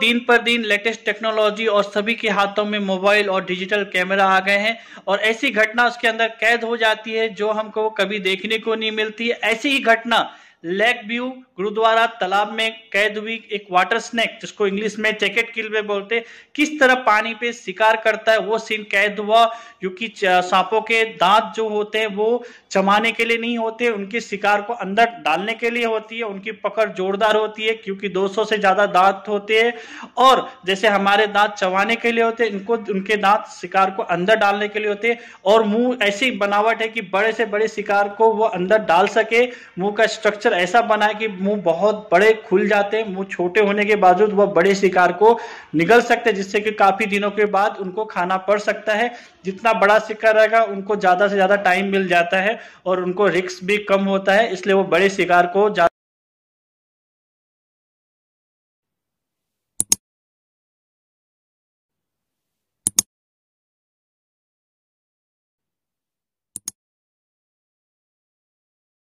दिन पर दिन लेटेस्ट टेक्नोलॉजी और सभी के हाथों में मोबाइल और डिजिटल कैमरा आ गए हैं और ऐसी घटना उसके अंदर कैद हो जाती है जो हमको कभी देखने को नहीं मिलती ऐसी ही घटना लेक व्यू गुरुद्वारा तालाब में कैद हुई एक वाटर स्नेक जिसको इंग्लिश में चैकेट किल में बोलते किस तरह पानी पे शिकार करता है वो सीन कैद हुआ क्योंकि सांपों के दांत जो होते हैं वो चमाने के लिए नहीं होते उनके शिकार को अंदर डालने के लिए होती है उनकी पकड़ जोरदार होती है क्योंकि 200 से ज्यादा दांत होते हैं और जैसे हमारे दांत चमाने के लिए होते इनको उनके दांत शिकार को अंदर डालने के लिए होते और मुंह ऐसी बनावट है कि बड़े से बड़े शिकार को वो अंदर डाल सके मुंह का स्ट्रक्चर ऐसा बना है कि मुंह बहुत बड़े खुल जाते हैं मुंह छोटे होने के बावजूद वह बड़े शिकार को निगल सकते हैं जिससे कि काफी दिनों के बाद उनको खाना पड़ सकता है जितना बड़ा शिकार रहेगा उनको ज्यादा से ज्यादा टाइम मिल जाता है और उनको रिस्क भी कम होता है इसलिए वो बड़े शिकार को